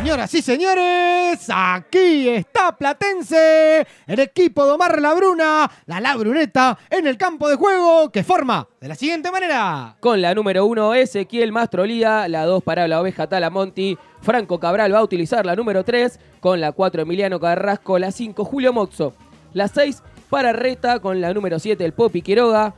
Señoras y señores, aquí está Platense, el equipo de Omar Labruna, la Labruneta, en el campo de juego que forma de la siguiente manera. Con la número 1 Ezequiel Mastrolía, la 2 para la oveja Talamonti, Franco Cabral va a utilizar la número 3, con la 4 Emiliano Carrasco, la 5 Julio Moxo, la 6 para Reta, con la número 7 el Popi Quiroga,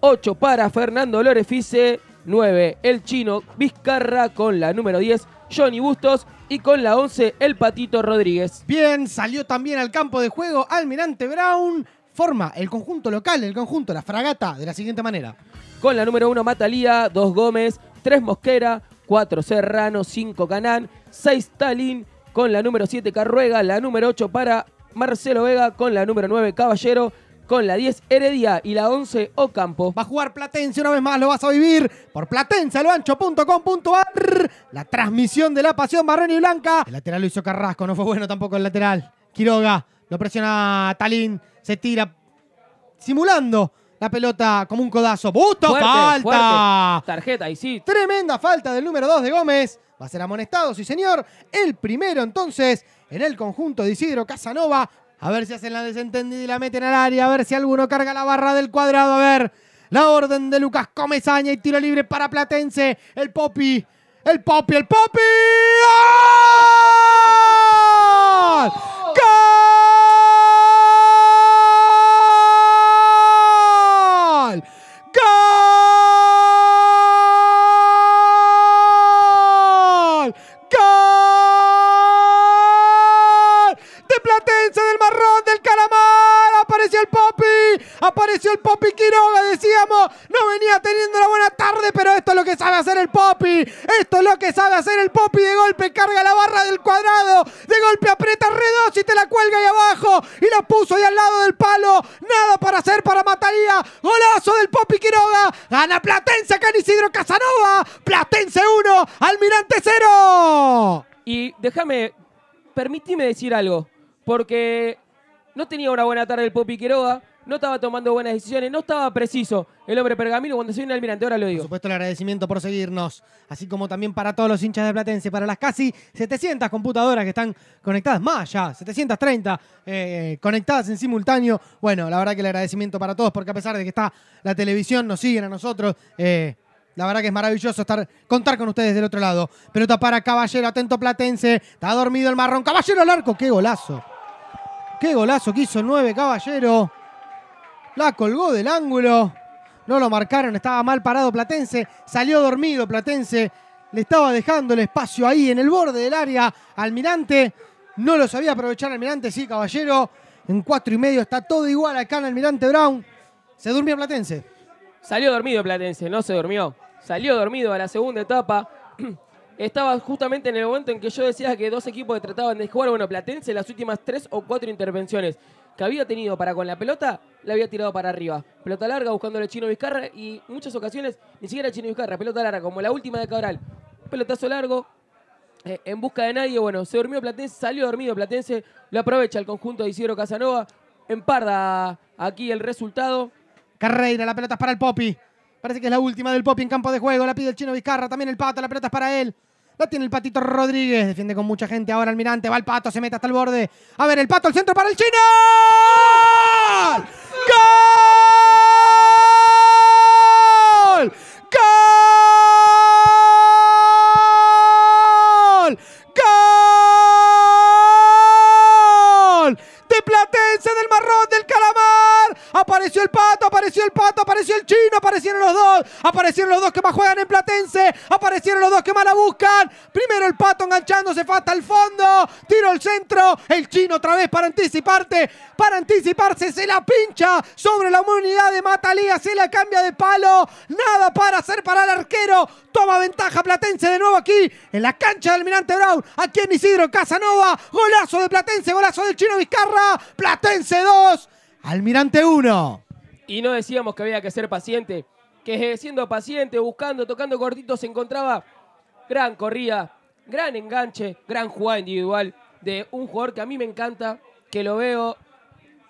8 para Fernando Lorefice, 9 el chino Vizcarra, con la número 10 Johnny Bustos y con la 11 el Patito Rodríguez. Bien, salió también al campo de juego Almirante Brown. Forma el conjunto local, el conjunto, la fragata, de la siguiente manera. Con la número 1 Matalía, 2 Gómez, 3 Mosquera, 4 Serrano, 5 Canán, 6 Talín, con la número 7 Carruega, la número 8 para Marcelo Vega, con la número 9 Caballero, con la 10 Heredia y la 11 Ocampo. Va a jugar Platense una vez más, lo vas a vivir por platensealbancho.com.ar. La transmisión de la pasión marrón y blanca. El lateral lo hizo Carrasco, no fue bueno tampoco el lateral. Quiroga lo presiona Talín, se tira simulando la pelota como un codazo. ¡Busto! ¡Falta! Tarjeta y sí. Tremenda falta del número 2 de Gómez. Va a ser amonestado, sí señor. El primero entonces en el conjunto de Isidro Casanova a ver si hacen la desentendida y la meten al área. A ver si alguno carga la barra del cuadrado. A ver. La orden de Lucas Comezaña y tiro libre para Platense. El Popi. El Popi. El Popi. ¡Ah! apareció el Popi Quiroga, decíamos, no venía teniendo la buena tarde, pero esto es lo que sabe hacer el Popi, esto es lo que sabe hacer el Popi, de golpe carga la barra del cuadrado, de golpe aprieta redos y te la cuelga ahí abajo, y la puso ahí al lado del palo, nada para hacer para Mataría, golazo del Popi Quiroga, gana Platense acá en Casanova, Platense 1, Almirante 0. Y déjame, permíteme decir algo, porque no tenía una buena tarde el Popi Quiroga, no estaba tomando buenas decisiones, no estaba preciso el hombre pergamino cuando se soy al almirante, ahora lo digo. Por supuesto, el agradecimiento por seguirnos, así como también para todos los hinchas de Platense, para las casi 700 computadoras que están conectadas, más ya, 730 eh, eh, conectadas en simultáneo. Bueno, la verdad que el agradecimiento para todos, porque a pesar de que está la televisión, nos siguen a nosotros. Eh, la verdad que es maravilloso estar, contar con ustedes del otro lado. Pelota para Caballero, atento Platense. Está dormido el marrón. Caballero al arco, qué golazo. Qué golazo que hizo el 9, Caballero. La colgó del ángulo. No lo marcaron, estaba mal parado Platense. Salió dormido Platense. Le estaba dejando el espacio ahí en el borde del área. Almirante no lo sabía aprovechar Almirante. Sí, caballero. En cuatro y medio está todo igual acá en Almirante Brown. Se durmió Platense. Salió dormido Platense, no se durmió. Salió dormido a la segunda etapa. Estaba justamente en el momento en que yo decía que dos equipos trataban de jugar. Bueno, Platense las últimas tres o cuatro intervenciones que había tenido para con la pelota, la había tirado para arriba. Pelota larga buscando buscándole Chino Vizcarra y muchas ocasiones ni siquiera Chino Vizcarra, pelota larga, como la última de Cabral. Pelotazo largo, eh, en busca de nadie. Bueno, se durmió Platense, salió dormido Platense, lo aprovecha el conjunto de Isidro Casanova. Emparda aquí el resultado. Carreira, la pelota es para el Popi. Parece que es la última del Popi en campo de juego. La pide el chino Vizcarra, también el Pato, la pelota es para él tiene el patito Rodríguez. Defiende con mucha gente ahora Almirante. Va el pato, se mete hasta el borde. A ver, el pato, al centro para el chino. ¡Gol! los dos, aparecieron los dos que más juegan en Platense, aparecieron los dos que más la buscan. Primero el Pato enganchándose falta el fondo, tiro el centro, el chino otra vez para anticiparte, para anticiparse, se la pincha sobre la unidad de Matalía, se la cambia de palo, nada para hacer para el arquero, toma ventaja Platense de nuevo aquí en la cancha del Mirante Brown, aquí en Isidro Casanova, golazo de Platense, golazo del chino Vizcarra, Platense 2, Almirante 1. Y no decíamos que había que ser paciente que siendo paciente, buscando, tocando cortito, se encontraba gran corrida, gran enganche, gran jugada individual de un jugador que a mí me encanta, que lo veo.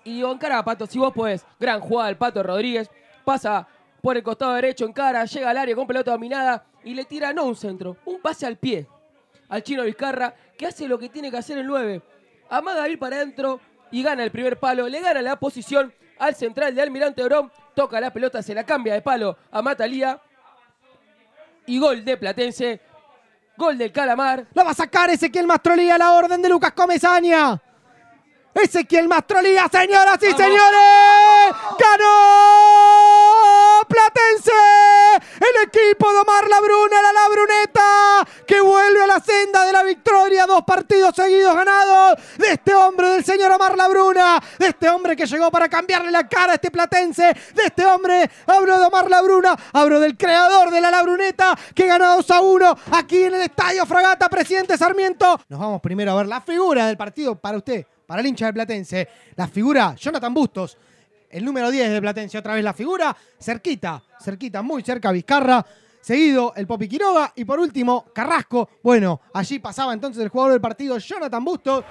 Y digo, a Pato, si vos puedes gran jugada del Pato Rodríguez, pasa por el costado derecho, encara, llega al área con pelota dominada y le tira no un centro, un pase al pie al chino Vizcarra, que hace lo que tiene que hacer el 9. Amaga ir para adentro y gana el primer palo, le gana la posición al central de Almirante Obrón toca la pelota, se la cambia de palo a Matalía. Y gol de Platense. Gol del Calamar. La va a sacar Ezequiel Mastrolía, la orden de Lucas Comesaña. Ezequiel Mastrolía, señoras y señores. ¡Ganó! Platense. El equipo de Omar Labruna, la Labrunera senda de la victoria. Dos partidos seguidos ganados de este hombre, del señor Omar Labruna, de este hombre que llegó para cambiarle la cara a este platense, de este hombre, hablo de Omar Labruna, hablo del creador de la Labruneta que gana 2 a 1 aquí en el Estadio Fragata, presidente Sarmiento. Nos vamos primero a ver la figura del partido para usted, para el hincha de Platense, la figura Jonathan Bustos el número 10 de Platense, otra vez la figura, cerquita, cerquita, muy cerca Vizcarra seguido el Popi Quiroga y por último Carrasco. Bueno, allí pasaba entonces el jugador del partido, Jonathan Bustos.